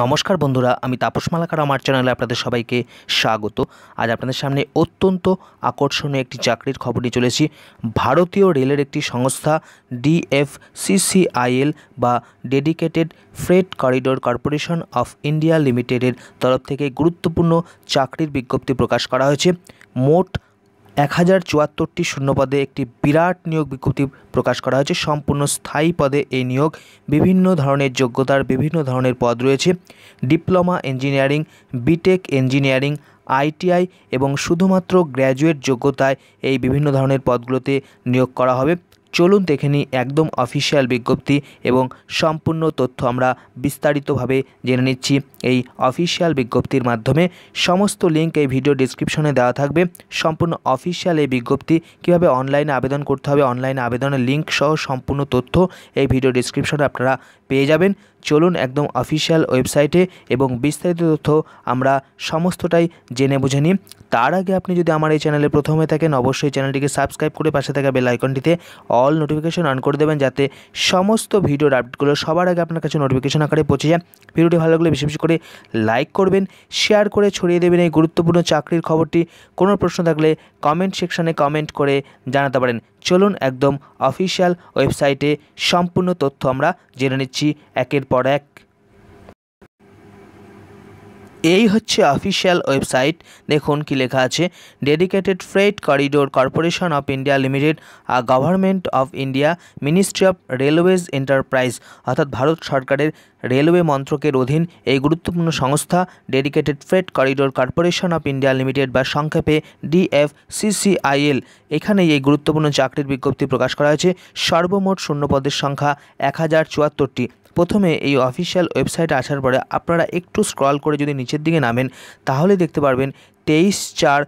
নমস্কার বন্ধুরা আমি তাপস মালাকার আমার চ্যানেলে আপনাদের সবাইকে স্বাগত আজ আপনাদের সামনে অত্যন্ত আকর্ষণীয় একটি চাকরির খবরটি চলেছি ভারতীয় রেলের একটি সংস্থা ডিএফসিসিআইএল বা dedicated freight corridor corporation of India লিমিটেডের তরফ থেকে গুরুত্বপূর্ণ চাকরির বিজ্ঞপ্তি প্রকাশ করা হয়েছে মোট এক হাজার চুয়াত্তরটি শূন্যপদে একটি বিরাট নিয়োগ বিজ্ঞপ্তি প্রকাশ করা হয়েছে সম্পূর্ণ স্থায়ী পদে এই নিয়োগ বিভিন্ন ধরনের যোগ্যতার বিভিন্ন ধরনের পদ রয়েছে diploma engineering B Tech engineering ITI এবং শুধুমাত্র গ্র্যাজুয়েট যোগ্যতায় এই বিভিন্ন ধরনের পদগুলোতে নিয়োগ করা হবে চলুন দেখে নিই একদম অফিসিয়াল বিজ্ঞপ্তি এবং সম্পূর্ণ তথ্য আমরা বিস্তারিতভাবে জেনে নিচ্ছি এই অফিসিয়াল বিজ্ঞপ্তির মাধ্যমে সমস্ত লিঙ্ক এই ভিডিও ডিসক্রিপশনে দেওয়া থাকবে সম্পূর্ণ অফিসিয়াল এই বিজ্ঞপ্তি কিভাবে অনলাইনে আবেদন করতে হবে অনলাইনে আবেদনের লিঙ্ক সহ সম্পূর্ণ তথ্য এই ভিডিও ডিসক্রিপশনে আপনারা পেয়ে যাবেন চলুন একদম অফিসিয়াল ওয়েবসাইটে এবং বিস্তারিত তথ্য আমরা সমস্তটাই জেনে বুঝে নিই তার আগে আপনি যদি আমার এই চ্যানেলে প্রথমে থাকেন অবশ্যই চ্যানেলটিকে সাবস্ক্রাইব করে পাশে থাকা বেল আইকনটিতে অল নোটিফিকেশন অন করে দেবেন যাতে সমস্ত ভিডিওর আপডেটগুলো সবার আগে আপনার কাছে নোটিফিকেশন আকারে পৌঁছে যায় ভিডিওটি ভালো লাগলে বেশি বেশি করে লাইক করবেন শেয়ার করে ছড়িয়ে দেবেন এই গুরুত্বপূর্ণ চাকরির খবরটি কোনো প্রশ্ন থাকলে কমেন্ট সেকশানে কমেন্ট করে জানাতে পারেন চলুন একদম অফিসিয়াল ওয়েবসাইটে সম্পূর্ণ তথ্য আমরা জেনে নিচ্ছি একের পর এক এই হচ্ছে অফিসিয়াল ওয়েবসাইট দেখুন কি লেখা আছে dedicated freight corridor corporation of India limited আর government of India ministry of railways enterprise অর্থাৎ ভারত সরকারের রেলওয়ে মন্ত্রকের অধীন এই গুরুত্বপূর্ণ সংস্থা dedicated freight corridor corporation of India limited বা সংক্ষেপে ডিএফসিসিআইএল এখানেই এই গুরুত্বপূর্ণ চাকরির বিজ্ঞপ্তি প্রকাশ করা হয়েছে সর্বমোট শূন্যপদের সংখ্যা এক হাজার চুয়াত্তরটি প্রথমে এই অফিসিয়াল ওয়েবসাইটে আসার পরে আপনারা একটু স্ক্রল করে যদি নিচের দিকে নামেন তাহলে দেখতে পারবেন তেইশ চার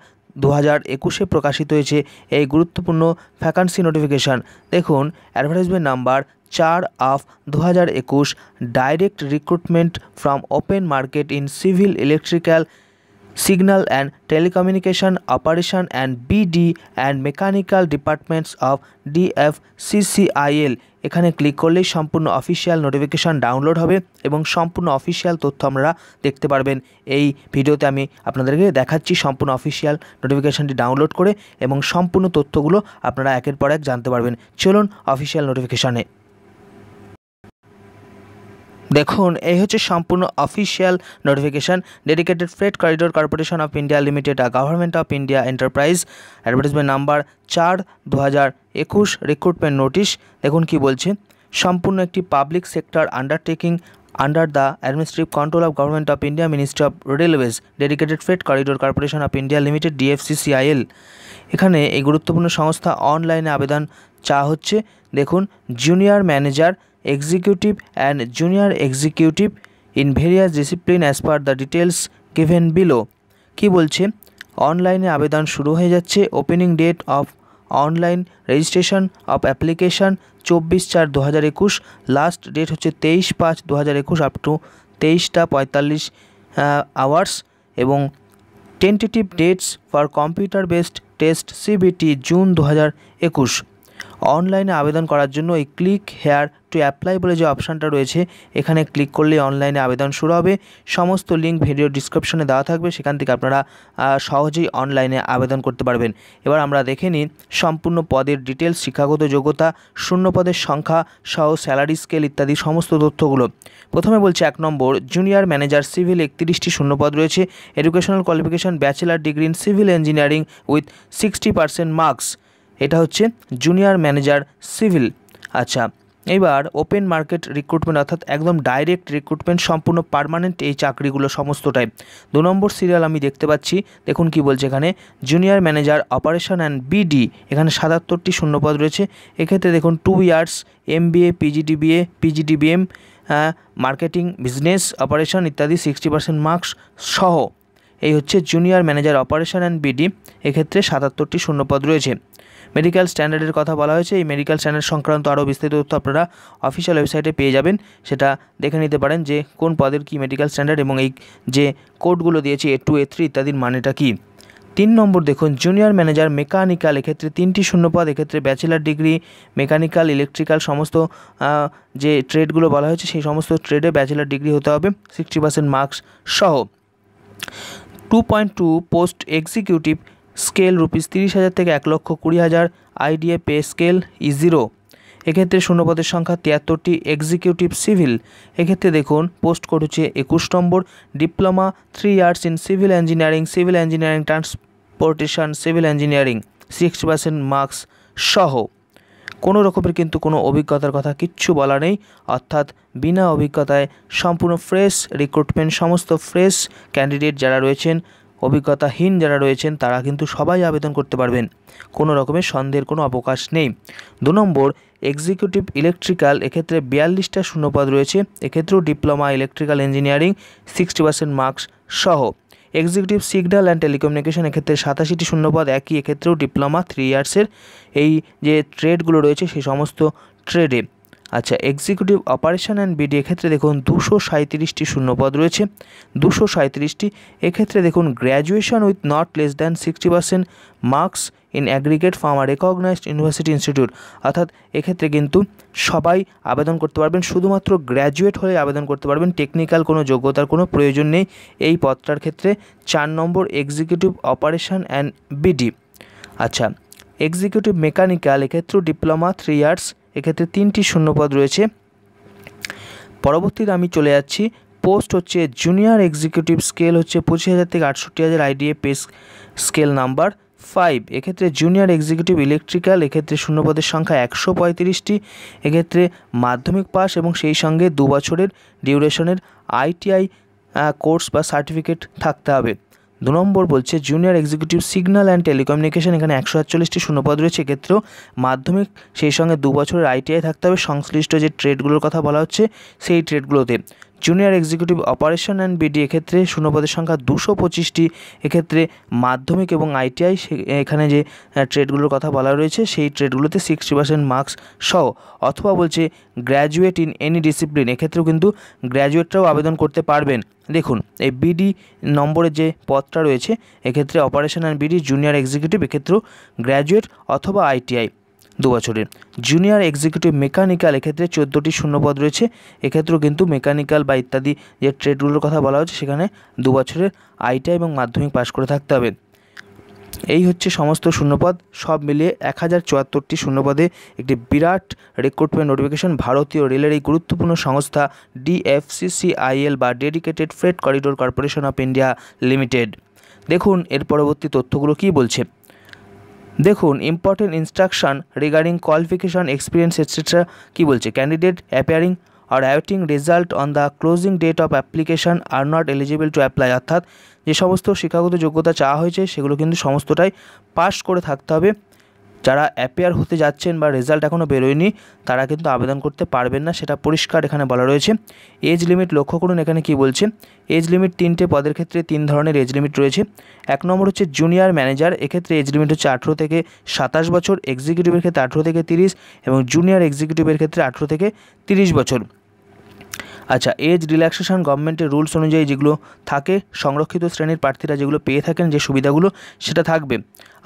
দু হাজার একুশে প্রকাশিত হয়েছে এই গুরুত্বপূর্ণ ভ্যাকান্সি নোটিফিকেশান দেখুন অ্যাডভার্টাইজমেন্ট নাম্বার চার অফ দু হাজার একুশ direct recruitment from open market in civil electrical Signal and Telecommunication Operation and BD and Mechanical Departments of DFCCIL এখানে ক্লিক করলেই সম্পূর্ণ অফিসিয়াল নোটিফিকেশান ডাউনলোড হবে এবং সম্পূর্ণ অফিসিয়াল তথ্য আমরা দেখতে পারবেন এই ভিডিওতে আমি আপনাদেরকে দেখাচ্ছি সম্পূর্ণ অফিসিয়াল নোটিফিকেশানটি ডাউনলোড করে এবং সম্পূর্ণ তথ্যগুলো আপনারা একের পর এক জানতে পারবেন চলুন অফিসিয়াল নোটিফিকেশানে দেখুন এই হচ্ছে সম্পূর্ণ official notification dedicated freight corridor corporation of India limited a government of India enterprise advertisement number চার দু হাজার একুশ রিক্রুটমেন্ট নোটিশ দেখুন কি বলছে সম্পূর্ণ একটি public sector undertaking under the administrative control of government of India ministry of railways dedicated freight corridor corporation of India limited DFCCIL এখানে এই গুরুত্বপূর্ণ সংস্থা অনলাইনে আবেদন চা হচ্ছে দেখুন junior manager executive and junior executive in various discipline as per the details given below কি বলছে অনলাইনে আবেদন শুরু হয়ে যাচ্ছে opening date of online registration of application চব্বিশ চার দু হাজার একুশ লাস্ট ডেট হচ্ছে তেইশ পাঁচ দু হাজার একুশ আপ টু তেইশটা পঁয়তাল্লিশ আওয়ার্স এবং tentative dates for computer based test CBT June দু হাজার একুশ অনলাইনে আবেদন করার জন্য এই ক্লিক হেয়ার টু অ্যাপ্লাই বলে যে অপশানটা রয়েছে এখানে ক্লিক করলে অনলাইনে আবেদন শুরু হবে সমস্ত লিঙ্ক ভিডিও ডিসক্রিপশনে দেওয়া থাকবে সেখান থেকে আপনারা সহজেই অনলাইনে আবেদন করতে পারবেন এবার আমরা দেখে নিন সম্পূর্ণ পদের ডিটেলস শিক্ষাগত যোগ্যতা শূন্য পদের সংখ্যা সহ স্যালারি স্কেল ইত্যাদি সমস্ত তথ্যগুলো প্রথমে বলছে এক নম্বর জুনিয়র ম্যানেজার সিভিল একত্রিশটি শূন্যপদ রয়েছে educational qualification bachelor degree in civil engineering with sixty percent marks এটা হচ্ছে জুনিয়র ম্যানেজার সিভিল আচ্ছা এবার ওপেন মার্কেট রিক্রুটমেন্ট অর্থাৎ একদম ডাইরেক্ট রিক্রুটমেন্ট সম্পূর্ণ পারমানেন্ট এই চাকরিগুলো সমস্তটাই দু নম্বর সিরিয়াল আমি দেখতে পাচ্ছি দেখুন কি বলছে এখানে junior manager operation and BD এখানে সাতাত্তরটি শূন্যপদ রয়েছে এক্ষেত্রে দেখুন two years M BA PGDBA PGDBM marketing business operation ইত্যাদি সিক্সটি পার্সেন্ট মার্কস সহ এই হচ্ছে junior manager operation and BD এক্ষেত্রে সাতাত্তরটি শূন্যপদ রয়েছে মেডিকেল স্ট্যান্ডার্ডের কথা বলা হয়েছে এই মেডিকেল স্ট্যান্ডার্ড সংক্রান্ত আরও বিস্তারিত তথ্য আপনারা অফিসিয়াল ওয়েবসাইটে পেয়ে যাবেন সেটা দেখে নিতে পারেন যে কোন পদের কি মেডিকেল স্ট্যান্ডার্ড এবং এই যে কোডগুলো দিয়েছে এ টু এ থ্রি ইত্যাদির মানেটা কী তিন নম্বর দেখুন জুনিয়র ম্যানেজার মেকানিক্যাল এক্ষেত্রে তিনটি শূন্যপদ এক্ষেত্রে ব্যাচেলার ডিগ্রি মেকানিক্যাল ইলেকট্রিক্যাল সমস্ত যে ট্রেডগুলো বলা হয়েছে সেই সমস্ত ট্রেডে ব্যাচেলার ডিগ্রি হতে হবে সিক্সটি পার্সেন্ট মার্কস সহ two point two post executive scale rupees তিরিশ হাজার থেকে এক লক্ষ কুড়ি হাজার IDA pay scale E zero এক্ষেত্রে শূন্যপদের সংখ্যা তিয়াত্তরটি এক্সিকিউটিভ সিভিল এক্ষেত্রে দেখুন পোস্ট কোড হচ্ছে একুশ নম্বর diploma three years in civil engineering civil engineering transportation civil engineering six percent marks সহ কোনো রকমের কিন্তু কোনো অভিজ্ঞতার কথা কিচ্ছু বলা নেই অর্থাৎ বিনা অভিজ্ঞতায় সম্পূর্ণ ফ্রেশ রিক্রুটমেন্ট সমস্ত ফ্রেশ ক্যান্ডিডেট যারা রয়েছেন অভিজ্ঞতাহীন যারা রয়েছেন তারা কিন্তু সবাই আবেদন করতে পারবেন কোনো রকমের সন্দেহের কোনো অবকাশ নেই দু নম্বর এক্সিকিউটিভ ইলেকট্রিক্যাল এক্ষেত্রে বিয়াল্লিশটা শূন্যপদ রয়েছে এক্ষেত্রেও diploma electrical engineering sixty percent marks সহ এক্সিকিউটিভ সিগন্যাল অ্যান্ড টেলিকমিউনিকেশন এক্ষেত্রে সাতাশিটি শূন্যপদ একই এক্ষেত্রেও ডিপ্লোমা থ্রি ইয়ার্সের এই যে ট্রেডগুলো রয়েছে সেই সমস্ত ট্রেডে আচ্ছা এক্সিকিউটিভ অপারেশন অ্যান্ড বিডি এক্ষেত্রে দেখুন দুশো সাঁত্রিশটি শূন্যপদ রয়েছে দুশো সাঁত্রিশটি এক্ষেত্রে দেখুন graduation with not less than sixty percent marks in aggregate from a recognised university institute অর্থাৎ এক্ষেত্রে কিন্তু সবাই আবেদন করতে পারবেন শুধুমাত্র গ্র্যাজুয়েট হয়ে আবেদন করতে পারবেন টেকনিক্যাল কোনো যোগ্যতার কোনো প্রয়োজন নেই এই পদটার ক্ষেত্রে চার নম্বর এক্সিকিউটিভ অপারেশন অ্যান্ড বিডি আচ্ছা এক্সিকিউটিভ মেকানিক্যাল এক্ষেত্রেও ডিপ্লোমা থ্রি ইয়ার্স এক্ষেত্রে তিনটি শূন্যপদ রয়েছে পরবর্তীতে আমি চলে যাচ্ছি পোস্ট হচ্ছে জুনিয়র এক্সিকিউটিভ স্কেল হচ্ছে পঁচিশ হাজার থেকে আটষট্টি হাজার IDA pay scale number five এক্ষেত্রে জুনিয়র এক্সিকিউটিভ ইলেকট্রিক্যাল এক্ষেত্রে শূন্যপদের সংখ্যা একশো পঁয়ত্রিশটি এক্ষেত্রে মাধ্যমিক পাস এবং সেই সঙ্গে দু বছরের ডিউরেশনের আইটিআই কোর্স বা সার্টিফিকেট থাকতে হবে দু নম্বর বলছে junior executive signal and telecommunication এখানে একশো আটচল্লিশটি শূন্যপদ রয়েছে এক্ষেত্রেও মাধ্যমিক সেই সঙ্গে দু বছরের আইটিআই থাকতে হবে সংশ্লিষ্ট যে ট্রেডগুলোর কথা বলা হচ্ছে সেই ট্রেডগুলোতে junior executive operation and BD এক্ষেত্রে শূন্যপদের সংখ্যা দুশো পঁচিশটি এক্ষেত্রে মাধ্যমিক এবং আইটিআই এখানে যে ট্রেডগুলোর কথা বলা রয়েছে সেই ট্রেডগুলোতে সিক্সটি পার্সেন্ট মার্কস সহ অথবা বলছে গ্র্যাজুয়েট ইন এনি ডিসিপ্লিন এক্ষেত্রেও কিন্তু গ্র্যাজুয়েটরাও আবেদন করতে পারবেন দেখুন এই বিডি নম্বরের যে পদটা রয়েছে এক্ষেত্রে operation and BD junior executive এক্ষেত্রেও গ্র্যাজুয়েট অথবা আইটিআই দু বছরের জুনিয়র এক্সিকিউটিভ মেকানিক্যাল এক্ষেত্রে চোদ্দোটি শূন্যপদ রয়েছে এক্ষেত্রেও কিন্তু মেকানিক্যাল বা ইত্যাদি যে ট্রেডগুলোর কথা বলা হচ্ছে সেখানে দু বছরের আইটা এবং মাধ্যমিক পাশ করে থাকতে হবে এই হচ্ছে সমস্ত শূন্যপদ সব মিলিয়ে এক হাজার চুয়াত্তরটি শূন্যপদে একটি বিরাট রেকর্ডমেন্ট নোটিফিকেশন ভারতীয় রেলের এই গুরুত্বপূর্ণ সংস্থা ডিএফসিসিআইএল বা dedicated freight corridor corporation of India limited দেখুন এর পরবর্তী তথ্যগুলো কী বলছে দেখুন important instruction regarding qualification experience etcetera কী বলছে ক্যান্ডিডেট অ্যাপিয়ারিং আর awaiting result on the closing date of application are not eligible to apply অর্থাৎ যে সমস্ত শিক্ষাগত যোগ্যতা চাওয়া হয়েছে সেগুলো কিন্তু সমস্তটাই পাস করে থাকতে হবে যারা অ্যাপেয়ার হতে যাচ্ছেন বা রেজাল্ট এখনও বেরোয়নি তারা কিন্তু আবেদন করতে পারবেন না সেটা পরিষ্কার এখানে বলা রয়েছে এজ লিমিট লক্ষ্য করুন এখানে কি বলছে এজ লিমিট তিনটে পদের ক্ষেত্রে তিন ধরনের এজ লিমিট রয়েছে এক নম্বর হচ্ছে জুনিয়র ম্যানেজার এক্ষেত্রে এজ লিমিট হচ্ছে আঠেরো থেকে সাতাশ বছর এক্সিকিউটিভের ক্ষেত্রে আঠেরো থেকে তিরিশ এবং জুনিয়র এক্সিকিউটিভের ক্ষেত্রে আঠেরো থেকে তিরিশ বছর আচ্ছা এজ রিল্যাক্সেশন গভর্নমেন্টের রুলস অনুযায়ী যেগুলো থাকে সংরক্ষিত শ্রেণীর প্রার্থীরা যেগুলো পেয়ে থাকেন যে সুবিধাগুলো সেটা থাকবে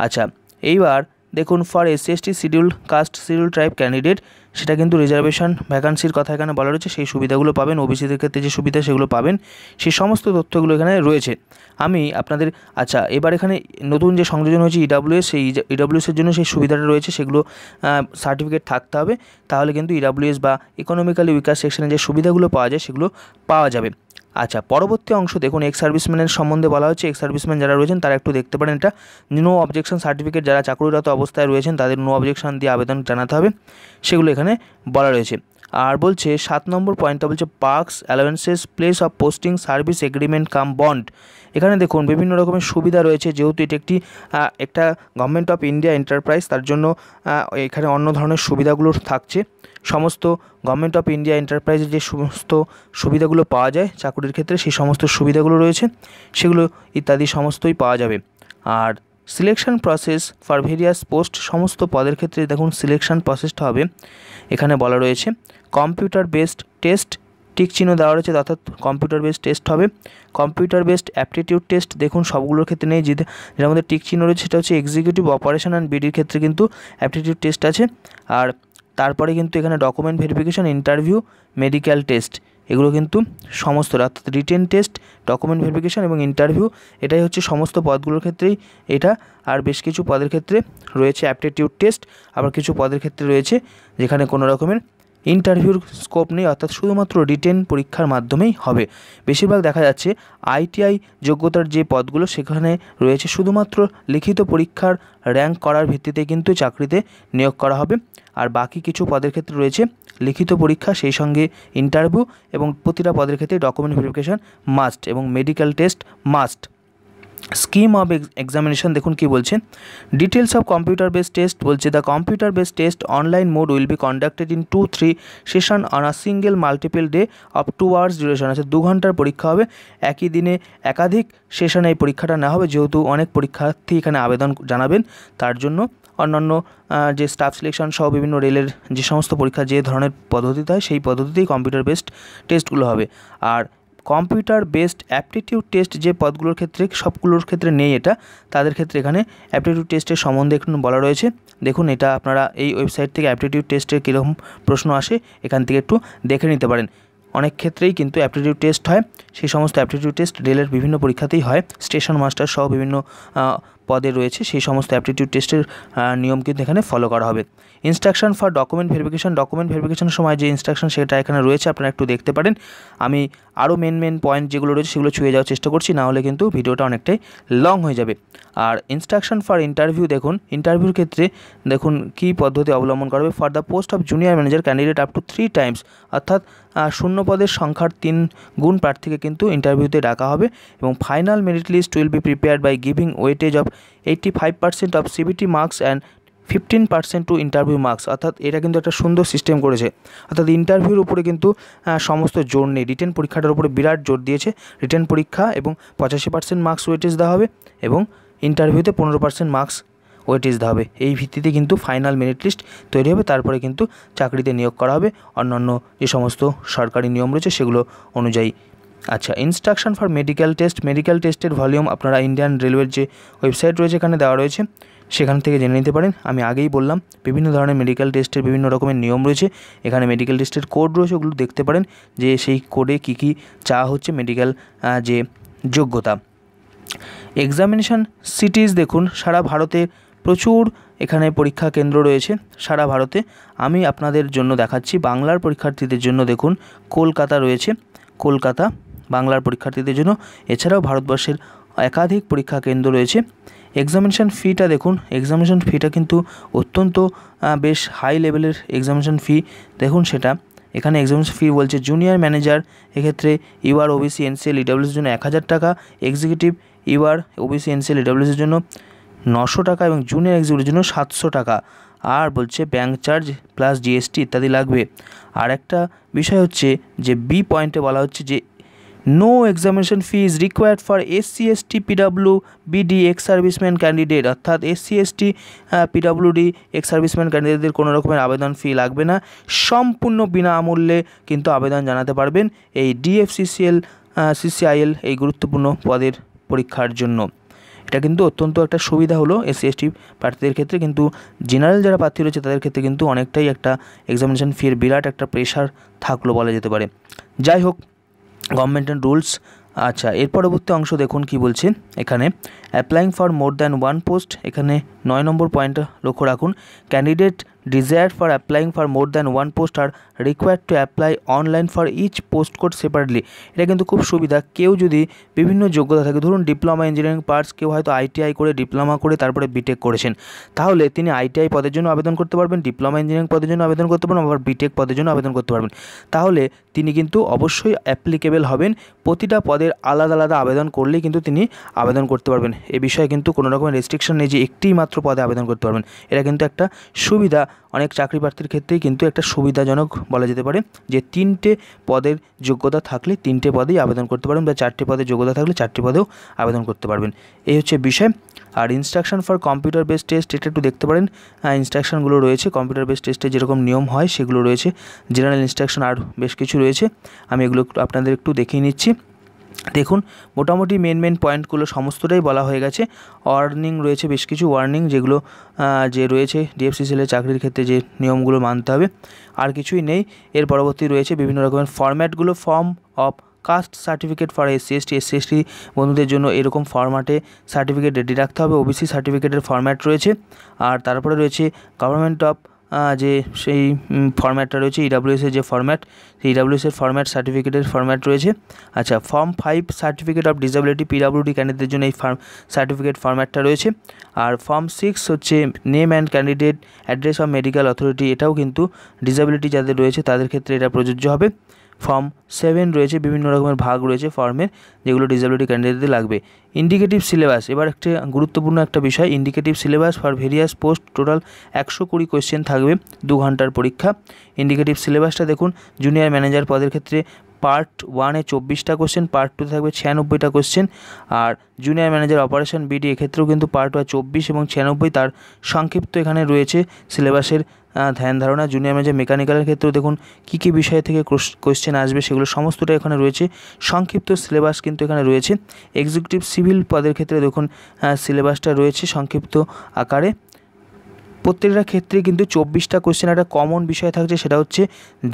আচ্ছা এইবার দেখুন for SC schedule caste schedule tribe candidate সেটা কিন্তু রিজার্ভেশন ভ্যাকান্সির কথা এখানে বলা রয়েছে সেই সুবিধাগুলো পাবেন ওবিসিদের ক্ষেত্রে যে সুবিধা সেগুলো পাবেন সেই সমস্ত তথ্যগুলো এখানে রয়েছে আমি আপনাদের আচ্ছা এবার এখানে নতুন যে সংযোজন হয়েছে ইডাব্লিউএস e সেই ইডাব্লিউএসের e জন্য সেই সুবিধাটা রয়েছে সেগুলো সার্টিফিকেট থাকতে হবে তাহলে কিন্তু ইডাব্লিউএস e বা ইকোনমিক্যালি উইকার সেকশনে যে সুবিধাগুলো পাওয়া যায় সেগুলো পাওয়া যাবে আচ্ছা পরবর্তী অংশ দেখুন এক্স সার্ভিসম্যানের সম্বন্ধে বলা হচ্ছে এক্স সার্ভিসম্যান যারা রয়েছেন তারা একটু দেখতে পারেন এটা নো অবজেকশন সার্টিফিকেট যারা চাকরিরত অবস্থায় রয়েছেন তাদের নো অবজেকশন দিয়ে আবেদন জানাতে হবে সেগুলো এখানে বলা রয়েছে আর বলছে সাত নম্বর পয়েন্টটা বলছে perks allowances place of posting service agreement cum bond এখানে দেখুন বিভিন্ন রকমের সুবিধা রয়েছে যেহেতু এটি একটি একটা গভর্নমেন্ট অফ ইন্ডিয়া এন্টারপ্রাইজ তার জন্য এখানে অন্য ধরনের সুবিধাগুলো থাকছে সমস্ত গভর্নমেন্ট অফ ইন্ডিয়া এন্টারপ্রাইজের যে সমস্ত সুবিধাগুলো পাওয়া যায় চাকুরির ক্ষেত্রে সেই সমস্ত সুবিধাগুলো রয়েছে সেগুলো ইত্যাদি সমস্তই পাওয়া যাবে আর selection process for various post সমস্ত পদের ক্ষেত্রে দেখুন সিলেকশন প্রসেসটা হবে এখানে বলা রয়েছে কম্পিউটার বেসড টেস্ট টিক চিহ্ন দেওয়া রয়েছে অর্থাৎ কম্পিউটার বেসড টেস্ট হবে কম্পিউটার বেসড অ্যাপটিটিউড টেস্ট দেখুন সবগুলোর ক্ষেত্রে নেই যে যার মধ্যে টিক চিহ্ন রয়েছে সেটা হচ্ছে এক্সিকিউটিভ অপারেশন অ্যান্ড বিডির ক্ষেত্রে কিন্তু অ্যাপটিটিউড টেস্ট আছে আর তারপরে কিন্তু এখানে document verification interview medical test এগুলো কিন্তু সমস্ত অর্থাৎ রিটেন টেস্ট ডকুমেন্ট ভেরিফিকেশান এবং ইন্টারভিউ এটাই হচ্ছে সমস্ত পদগুলোর ক্ষেত্রেই এটা আর বেশ কিছু পদের ক্ষেত্রে রয়েছে অ্যাপটিটিউড টেস্ট আবার কিছু পদের ক্ষেত্রে রয়েছে যেখানে কোনো রকমের ইন্টারভিউর স্কোপ নেই অর্থাৎ শুধুমাত্র রিটেন পরীক্ষার মাধ্যমেই হবে বেশিরভাগ দেখা যাচ্ছে আইটিআই যোগ্যতার যে পদগুলো সেখানে রয়েছে শুধুমাত্র লিখিত পরীক্ষার র্যাঙ্ক করার ভিত্তিতে কিন্তু চাকরিতে নিয়োগ করা হবে আর বাকি কিছু পদের ক্ষেত্রে রয়েছে লিখিত পরীক্ষা সেই সঙ্গে ইন্টারভিউ এবং প্রতিটা পদের ক্ষেত্রে ডকুমেন্ট ভেরিফিকেশান মাস্ট এবং medical test must scheme of examination দেখুন কি বলছে details of computer base test বলছে the computer base test online mode will be conducted in two three session on a single multiple day of two hours duration আছে দু ঘন্টার পরীক্ষা হবে একই দিনে একাধিক সেশন এই পরীক্ষাটা নেওয়া হবে যেহেতু অনেক পরীক্ষার্থী এখানে আবেদন জানাবেন তার জন্য অন্যান্য যে স্টাফ সিলেকশন সহ বিভিন্ন রেলের যে সমস্ত পরীক্ষা যে ধরনের পদ্ধতিতে হয় সেই পদ্ধতিতেই কম্পিউটার বেসড টেস্টগুলো হবে আর কম্পিউটার বেসড অ্যাপটিটিউড টেস্ট যে পদগুলোর ক্ষেত্রে সবগুলোর ক্ষেত্রে নেই এটা তাদের ক্ষেত্রে এখানে অ্যাপটিটিউড টেস্টের সম্বন্ধে একটু বলা রয়েছে দেখুন এটা আপনারা এই ওয়েবসাইট থেকে অ্যাপটিটিউড টেস্টের কীরকম প্রশ্ন আসে এখান থেকে একটু দেখে নিতে পারেন অনেক ক্ষেত্রেই কিন্তু অ্যাপটিটিউড টেস্ট হয় সেই সমস্ত অ্যাপটিটিউড টেস্ট রেলের বিভিন্ন পরীক্ষাতেই হয় স্টেশন মাস্টার সহ বিভিন্ন পদে রয়েছে সেই সমস্ত অ্যাপটিটিউড টেস্টের নিয়ম কিন্তু এখানে ফলো করা হবে instruction for document verification document verification সময় যে ইনস্ট্রাকশন সেটা এখানে রয়েছে আপনারা একটু দেখতে পারেন আমি আরও মেন মেন পয়েন্ট যেগুলো রয়েছে সেগুলো ছুঁয়ে যাওয়ার চেষ্টা করছি না হলে কিন্তু ভিডিওটা অনেকটাই লং হয়ে যাবে আর ইনস্ট্রাকশন ফর ইন্টারভিউ দেখুন ইন্টারভিউর ক্ষেত্রে দেখুন কি পদ্ধতি অবলম্বন করবে for the post of junior manager candidate up to three times অর্থাৎ শূন্য পদের সংখ্যার তিন গুণ প্রার্থীকে কিন্তু ইন্টারভিউতে ডাকা হবে এবং final merit list will be prepared by giving weightage of five percent of CBT marks and fifteen percent to interview marks অর্থাৎ এটা কিন্তু একটা সুন্দর সিস্টেম করেছে অর্থাৎ ইন্টারভিউর উপরে কিন্তু সমস্ত জোর নেই রিটেন পরীক্ষাটার উপরে বিরাট জোর দিয়েছে রিটেন পরীক্ষা এবং পঁচাশি পার্সেন্ট মার্কস ওয়েটেজ দেওয়া হবে এবং ইন্টারভিউতে পনেরো পার্সেন্ট মার্কস ওয়েটেজ দেওয়া হবে এই ভিত্তিতে কিন্তু ফাইনাল মেরিট লিস্ট তৈরি হবে তারপরে কিন্তু চাকরিতে নিয়োগ করা হবে অন্যান্য যে সমস্ত সরকারি নিয়ম রয়েছে সেগুলো অনুযায়ী আচ্ছা instruction for medical test medical টেস্টের ভলিউম আপনারা ইন্ডিয়ান রেলওয়ের যে ওয়েবসাইট রয়েছে এখানে দেওয়া রয়েছে সেখান থেকে জেনে নিতে পারেন আমি আগেই বললাম বিভিন্ন ধরনের মেডিকেল টেস্টের বিভিন্ন রকমের নিয়ম রয়েছে এখানে মেডিকেল টেস্টের কোড রয়েছে ওগুলো দেখতে পারেন যে সেই কোডে কী কী চা হচ্ছে মেডিকেল যে যোগ্যতা এক্সামিনেশান সিটিজ দেখুন সারা ভারতে প্রচুর এখানে পরীক্ষা কেন্দ্র রয়েছে সারা ভারতে আমি আপনাদের জন্য দেখাচ্ছি বাংলার পরীক্ষার্থীদের জন্য দেখুন কলকাতা রয়েছে কলকাতা বাংলার পরীক্ষার্থীদের জন্য এছাড়াও ভারতবর্ষের একাধিক পরীক্ষা কেন্দ্র রয়েছে এক্সামিনেশান ফিটা দেখুন এক্সামিনেশান ফিটা কিন্তু অত্যন্ত বেশ হাই লেভেলের এক্সামিনেশান ফি দেখুন সেটা এখানে এক্সামিনেশন ফি বলছে জুনিয়র ম্যানেজার এক্ষেত্রে ইউআর ওবিসি এনসিএল ইডাব্লিউসির জন্য এক হাজার টাকা এক্সিকিউটিভ ইউআর ওবিসি এনসিএল ইডাব্লিউসির জন্য নশো টাকা এবং জুনিয়র এক্সিকিউটিভের জন্য সাতশো টাকা আর বলছে ব্যাঙ্ক চার্জ প্লাস জিএসটি ইত্যাদি লাগবে আর একটা বিষয় হচ্ছে যে বি পয়েন্টে বলা হচ্ছে যে no examination fee is required for SC, ST, PW, BD ex serviceman candidate অর্থাৎ SC ST D ex serviceman ক্যান্ডিডেটদের কোনো রকমের আবেদন ফি লাগবে না সম্পূর্ণ বিনামূল্যে কিন্তু আবেদন জানাতে পারবেন এই ডিএফসিসিএল সিসিআইএল এই গুরুত্বপূর্ণ পদের পরীক্ষার জন্য এটা কিন্তু অত্যন্ত একটা সুবিধা হলো এসসি এসটি প্রার্থীদের ক্ষেত্রে কিন্তু জেনারেল যারা প্রার্থী রয়েছে তাদের ক্ষেত্রে কিন্তু অনেকটাই একটা এক্সামিনেশন ফির বিরাট একটা প্রেশার থাকলো বলা যেতে পারে যাই হোক গভর্নমেন্টের রুলস আচ্ছা এর পরবর্তী অংশ দেখুন কি বলছে এখানে applying for more than one post এখানে নয় নম্বর পয়েন্ট লক্ষ্য রাখুন candidate desired for applying for more than one post are required to apply online for each post code separately এটা কিন্তু খুব সুবিধা কেউ যদি বিভিন্ন যোগ্যতা থাকে ধরুন ডিপ্লোমা ইঞ্জিনিয়ারিং পার্টস কেউ হয়তো আইটিআই করে ডিপ্লোমা করে তারপরে বিটেক করেছেন তাহলে তিনি আইটিআই পদের জন্য আবেদন করতে পারবেন ডিপ্লোমা ইঞ্জিনিয়ারিং পদের জন্য আবেদন করতে পারবেন আবার বিটেক পদের জন্য আবেদন করতে পারবেন তাহলে তিনি কিন্তু অবশ্যই অ্যাপ্লিকেবল হবেন প্রতিটা পদের আলাদা আলাদা আবেদন করলেই কিন্তু তিনি আবেদন করতে পারবেন এ বিষয়ে কিন্তু কোনো রকমের রেস্ট্রিকশন নেই যে একটি মাত্র পদে আবেদন করতে পারবেন এটা কিন্তু একটা সুবিধা অনেক চাকরি প্রার্থীর ক্ষেত্রেই কিন্তু একটা সুবিধাজনক বলা যেতে পারে যে তিনটে পদের যোগ্যতা থাকলে তিনটে পদেই আবেদন করতে পারবেন বা চারটে পদে যোগ্যতা থাকলে চারটি পদেও আবেদন করতে পারবেন এই হচ্ছে বিষয় আর instruction for computer base test এটা একটু দেখতে পারেন ইনস্ট্রাকশনগুলো রয়েছে কম্পিউটার বেস টেস্টে যেরকম নিয়ম হয় সেগুলো রয়েছে জেনারেল ইনস্ট্রাকশন আর বেশ কিছু রয়েছে আমি এগুলো আপনাদের একটু দেখিয়ে নিচ্ছি দেখুন মোটামুটি মেন মেন পয়েন্টগুলো সমস্তটাই বলা হয়ে গেছে ওয়ার্নিং রয়েছে বেশ কিছু ওয়ার্নিং যেগুলো যে রয়েছে ডিএফসিসিএলের চাকরির ক্ষেত্রে যে নিয়মগুলো মানতে হবে আর কিছুই নেই এর পরবর্তী রয়েছে বিভিন্ন রকমের ফর্ম্যাটগুলো form of caste certificate for SC ST SC ST বন্ধুদের জন্য এরকম ফর্ম্যাটে সার্টিফিকেট রেডি রাখতে হবে ওবিসি সার্টিফিকেটের ফর্ম্যাট রয়েছে আর তারপরে রয়েছে গভর্নমেন্ট অফ যে সেই ফর্ম্যাটটা রয়েছে ইডাব্লিউএসের e যে ফর্ম্যাট সেই ইডাব্লিউএসের ফর্ম্যাট সার্টিফিকেটের ফর্ম্যাট রয়েছে আচ্ছা form five certificate of disability PWD ক্যান্ডিডেটদের জন্য এই ফর্ম সার্টিফিকেট ফর্ম্যাটটা রয়েছে আর ফর্ম সিক্স হচ্ছে name and candidate address of medical authority এটাও কিন্তু ডিসেবিলিটি যাদের রয়েছে তাদের ক্ষেত্রে এটা প্রযোজ্য হবে ফর্ম সেভেন রয়েছে বিভিন্ন রকমের ভাগ রয়েছে ফর্মের যেগুলো ডিসেবিলিটি ক্যান্ডিডেটদের লাগবে ইন্ডিকেটিভ সিলেবাস এবার একটি গুরুত্বপূর্ণ একটা বিষয় indicative syllabus for various post total একশো কুড়ি কোয়েশ্চেন থাকবে দু ঘন্টার পরীক্ষা ইন্ডিকেটিভ সিলেবাসটা দেখুন জুনিয়র ম্যানেজার পদের ক্ষেত্রে পার্ট ওয়ানে চব্বিশটা কোশ্চেন পার্ট টু থাকবে ছিয়ানব্বইটা কোশ্চেন আর জুনিয়র ম্যানেজার অপারেশন বিডি এক্ষেত্রেও কিন্তু পার্ট ওয়ান চব্বিশ এবং ছিয়ানব্বই তার সংক্ষিপ্ত এখানে রয়েছে সিলেবাসের ধ্যান ধারণা জুনিয়র ম্যানেজার মেকানিক্যালের ক্ষেত্রেও দেখুন কী কী বিষয় থেকে কোশ্চেন আসবে সেগুলো সমস্তটা এখানে রয়েছে সংক্ষিপ্ত সিলেবাস কিন্তু এখানে রয়েছে এক্সিকিউটিভ সিভিল পদের ক্ষেত্রে দেখুন সিলেবাসটা রয়েছে সংক্ষিপ্ত আকারে প্রত্যেকটা ক্ষেত্রে কিন্তু চব্বিশটা কোয়েশ্চেন একটা কমন বিষয় থাকছে সেটা হচ্ছে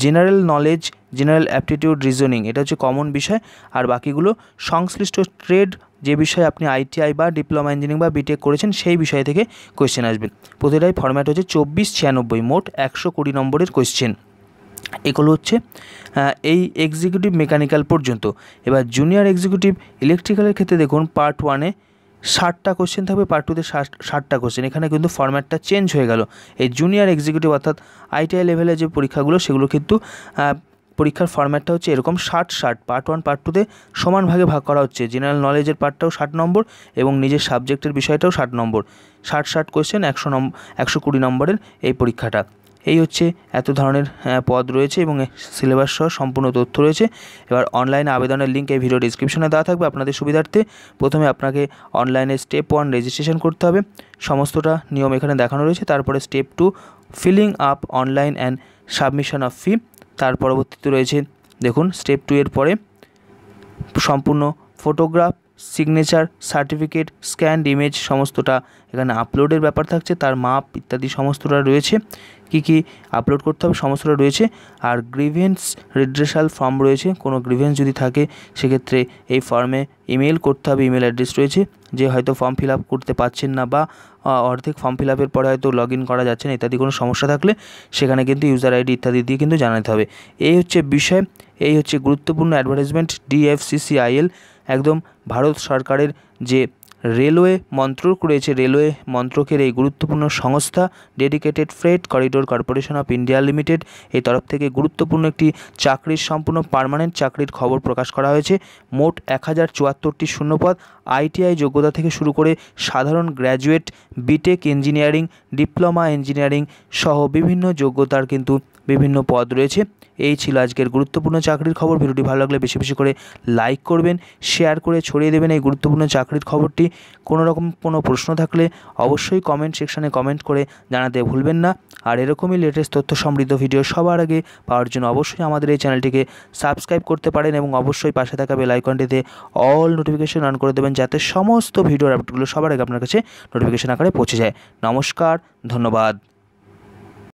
general knowledge general aptitude reasoning এটা হচ্ছে কমন বিষয় আর বাকিগুলো সংশ্লিষ্ট ট্রেড যে বিষয়ে আপনি আইটিআই বা ডিপ্লোমা ইঞ্জিনিয়ারিং বা বিটেক করেছেন সেই বিষয় থেকে কোয়েশ্চেন আসবে প্রতিটাই ফর্ম্যাট হচ্ছে চব্বিশ ছিয়ানব্বই মোট একশো কুড়ি নম্বরের কোয়েশ্চেন এগুলো হচ্ছে এই এক্সিকিউটিভ মেকানিক্যাল পর্যন্ত এবার জুনিয়র এক্সিকিউটিভ ইলেকট্রিক্যালের ক্ষেত্রে দেখুন পার্ট ওয়ানে ষাটটা কোশ্চেন থাকবে পার্ট টুতে ষাট ষাটটা কোশ্চেন এখানে কিন্তু ফর্ম্যাটটা চেঞ্জ হয়ে গেল এই জুনিয়র এক্সিকিউটিভ অর্থাৎ আইটিআই লেভেলের যে পরীক্ষাগুলো সেগুলো কিন্তু পরীক্ষার ফর্ম্যাটটা হচ্ছে এরকম ষাট ষাট পার্ট ওয়ান পার্ট টুতে সমান ভাগে ভাগ করা হচ্ছে জেনারেল নলেজের পার্টটাও ষাট নম্বর এবং নিজের সাবজেক্টের বিষয়টাও ষাট নম্বর ষাট ষাট কোয়েশ্চেন একশো নম্বর একশো কুড়ি নম্বরের এই পরীক্ষাটা এই হচ্ছে এত ধরনের পদ রয়েছে এবং সিলেবাস সহ সম্পূর্ণ তথ্য রয়েছে এবার অনলাইন আবেদনের লিঙ্ক এই ভিডিও ডিসক্রিপশনে দেওয়া থাকবে আপনাদের সুবিধার্থে প্রথমে আপনাকে অনলাইনে স্টেপ ওয়ান রেজিস্ট্রেশন করতে হবে সমস্তটা নিয়ম এখানে দেখানো রয়েছে তারপরে step two filling up online and submission of fee তার পরবর্তীতে রয়েছে দেখুন স্টেপ টু এর পরে সম্পূর্ণ photograph signature certificate scanned image সমস্তটা এখানে আপলোডের ব্যাপার থাকছে তার মাপ ইত্যাদি সমস্তটা রয়েছে কি কি আপলোড করতে হবে সমস্তটা রয়েছে আর গ্রিভেন্স রেড্রেশাল ফর্ম রয়েছে কোনো গ্রিভেন্স যদি থাকে সেক্ষেত্রে এই ফর্মে ইমেল করতে হবে ইমেল অ্যাড্রেস রয়েছে যে হয়তো ফর্ম ফিল করতে পারছেন না বা অর্ধেক ফর্ম ফিল আপের পরে হয়তো লগ করা যাচ্ছে না ইত্যাদি কোনো সমস্যা থাকলে সেখানে কিন্তু ইউজার আইডি ইত্যাদি দিয়ে কিন্তু জানাতে হবে এই হচ্ছে বিষয় এই হচ্ছে গুরুত্বপূর্ণ অ্যাডভার্টাইজমেন্ট ডিএফসিসিআইএল একদম ভারত সরকারের যে রেলওয়ে মন্ত্রক রয়েছে রেলওয়ে মন্ত্রকের এই গুরুত্বপূর্ণ সংস্থা dedicated freight corridor corporation of India limited এই তরফ থেকে গুরুত্বপূর্ণ একটি চাকরির সম্পূর্ণ পার্মানেন্ট চাকরির খবর প্রকাশ করা হয়েছে মোট এক হাজার চুয়াত্তরটি শূন্যপদ আইটিআই যোগ্যতা থেকে শুরু করে সাধারণ graduate BTech engineering diploma engineering সহ বিভিন্ন যোগ্যতার কিন্তু বিভিন্ন পদ রয়েছে এই ছিল আজকের গুরুত্বপূর্ণ চাকরির খবর ভিডিওটি ভালো লাগলে বেশি বেশি করে লাইক করবেন শেয়ার করে ছড়িয়ে দেবেন এই গুরুত্বপূর্ণ চাকরির খবরটি কোনো রকম কোনো প্রশ্ন থাকলে অবশ্যই কমেন্ট সেকশানে কমেন্ট করে জানাতে ভুলবেন না আর এরকমই লেটেস্ট তথ্য সমৃদ্ধ ভিডিও সবার আগে পাওয়ার জন্য অবশ্যই আমাদের এই চ্যানেলটিকে সাবস্ক্রাইব করতে পারেন এবং অবশ্যই পাশে থাকা বেল আইকনটিতে অল নোটিফিকেশন অন করে দেবেন যাতে সমস্ত ভিডিওর আপডেটগুলো সবার আগে আপনার কাছে নোটিফিকেশন আকারে পৌঁছে যায় নমস্কার ধন্যবাদ